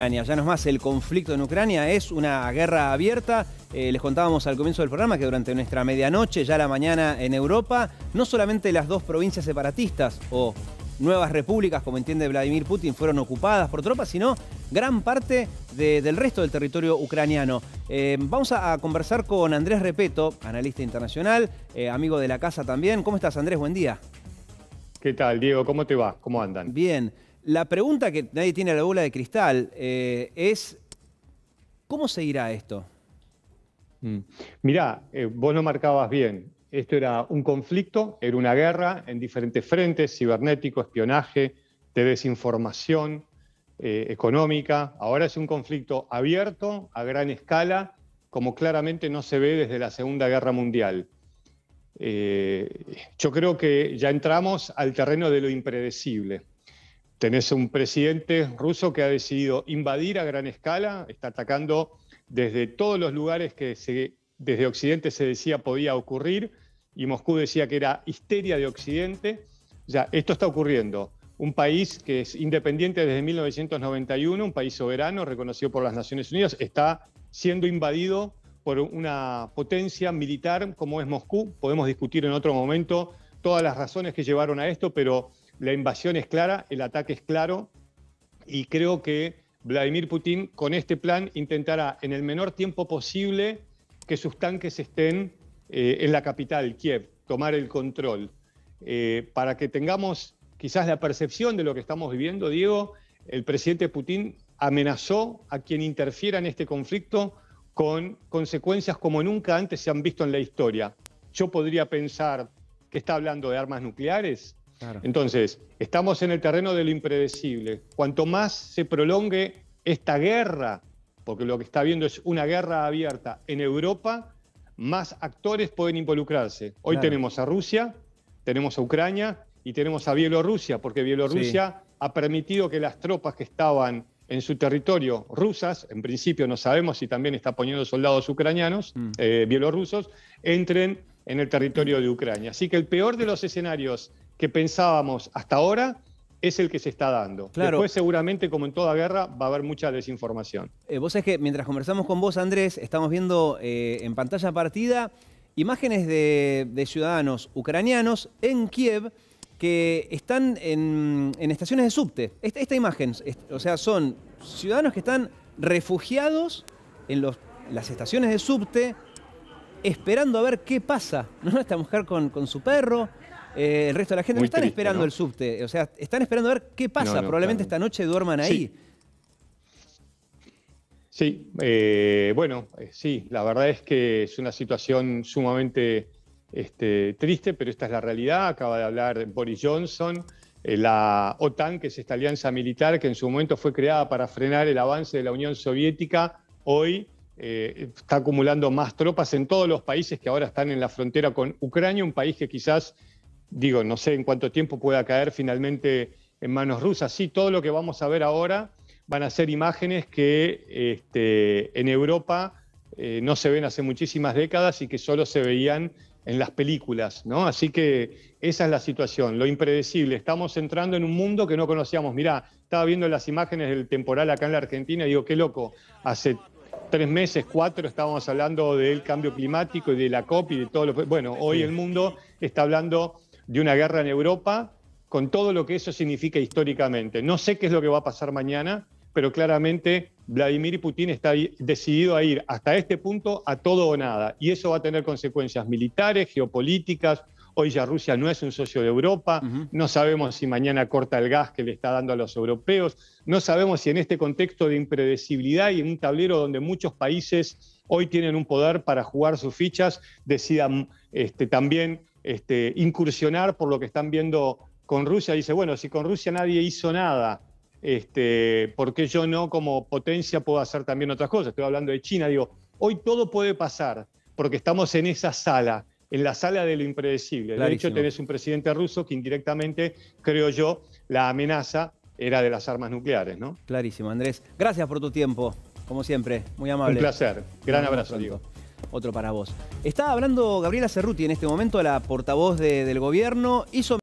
Ya no es más, el conflicto en Ucrania es una guerra abierta. Eh, les contábamos al comienzo del programa que durante nuestra medianoche, ya la mañana en Europa, no solamente las dos provincias separatistas o nuevas repúblicas, como entiende Vladimir Putin, fueron ocupadas por tropas, sino gran parte del resto del territorio ucraniano. Eh, vamos a, conversar con Andrés Repeto, analista internacional, eh, amigo de la casa también. ¿Cómo estás, Andrés? Buen día. ¿Qué tal, Diego? ¿Cómo te va? ¿Cómo andan? Bien. La pregunta que nadie tiene a la bola de cristal eh, es, ¿cómo seguirá esto? Mm. Mirá, eh, vos lo marcabas bien. Esto era un conflicto, era una guerra en diferentes frentes, cibernético, espionaje, de desinformación eh, económica. Ahora es un conflicto abierto, a gran escala, como claramente no se ve desde la Segunda Guerra Mundial. yo creo que ya entramos al terreno de lo impredecible. Tenés un presidente ruso que ha decidido invadir a gran escala, está atacando desde todos los lugares que se, desde Occidente se decía podía ocurrir y Moscú decía que era histeria de Occidente. Ya, esto está ocurriendo. Un país que es independiente desde 1991, un país soberano reconocido por las Naciones Unidas, está siendo invadido por una potencia militar como es Moscú. Podemos discutir en otro momento todas las razones que llevaron a esto, pero la invasión es clara, el ataque es claro y creo que Vladimir Putin con este plan intentará en el menor tiempo posible que sus tanques estén eh, en la capital, Kiev, tomar el control. Eh, para que tengamos quizás la percepción de lo que estamos viviendo, Diego, el presidente Putin amenazó a quien interfiera en este conflicto con consecuencias como nunca antes se han visto en la historia. Yo podría pensar que está hablando de armas nucleares, entonces, estamos en el terreno de lo impredecible. Cuanto más se prolongue esta guerra, porque lo que está viendo es una guerra abierta en Europa, más actores pueden involucrarse. Hoy tenemos a Rusia, tenemos a Ucrania y tenemos a Bielorrusia, porque Bielorrusia ha permitido que las tropas que estaban en su territorio rusas, en principio no sabemos si también está poniendo soldados ucranianos, mm. eh, bielorrusos, entren en el territorio de Ucrania. Así que el peor de los escenarios que pensábamos hasta ahora es el que se está dando. Después seguramente, como en toda guerra, va a haber mucha desinformación. Eh, vos sabés que mientras conversamos con vos, Andrés, estamos viendo eh, en pantalla partida imágenes de, ciudadanos ucranianos en Kiev que están en, estaciones de subte. Esta, imagen, o sea, son ciudadanos que están refugiados en las estaciones de subte esperando a ver qué pasa. ¿no? Esta mujer con su perro, eh, el resto de la gente no están esperando el subte, o sea, están esperando a ver qué pasa. Probablemente esta noche duerman ahí. Sí, eh, bueno, eh, sí, la verdad es que es una situación sumamente este, triste, pero esta es la realidad. Acaba de hablar Boris Johnson. La OTAN, que es esta alianza militar que en su momento fue creada para frenar el avance de la Unión Soviética, hoy está acumulando más tropas en todos los países que ahora están en la frontera con Ucrania, un país que quizás digo, no sé en cuánto tiempo pueda caer finalmente en manos rusas. Sí, todo lo que vamos a ver ahora van a ser imágenes que este, en Europa eh, no se ven hace muchísimas décadas y que solo se veían en las películas, ¿no? Así que esa es la situación, lo impredecible. Estamos entrando en un mundo que no conocíamos. Mirá, estaba viendo las imágenes del temporal acá en la Argentina y digo, qué loco, hace tres meses, cuatro, estábamos hablando del cambio climático y de la COP y de todo lo... Bueno, hoy el mundo está hablando de una guerra en Europa, con todo lo que eso significa históricamente. No sé qué es lo que va a pasar mañana, pero claramente Vladimir Putin está decidido a ir hasta este punto a todo o nada. Y eso va a tener consecuencias militares, geopolíticas. Hoy ya Rusia no es un socio de Europa, no sabemos si mañana corta el gas que le está dando a los europeos, no sabemos si en este contexto de impredecibilidad y en un tablero donde muchos países hoy tienen un poder para jugar sus fichas, decidan este, también este, incursionar por lo que están viendo con Rusia. Dice, bueno, si con Rusia nadie hizo nada, este, ¿por qué yo no como potencia puedo hacer también otras cosas? Estoy hablando de China, digo, hoy todo puede pasar porque estamos en esa sala, en la sala de lo impredecible. De hecho, tenés un presidente ruso que indirectamente, creo yo, la amenaza era de las armas nucleares, ¿no? Clarísimo, Andrés. Gracias por tu tiempo, como siempre, muy amable. Un placer, gran abrazo, Diego otro para vos. Está hablando Gabriela Cerruti en este momento, la portavoz del gobierno.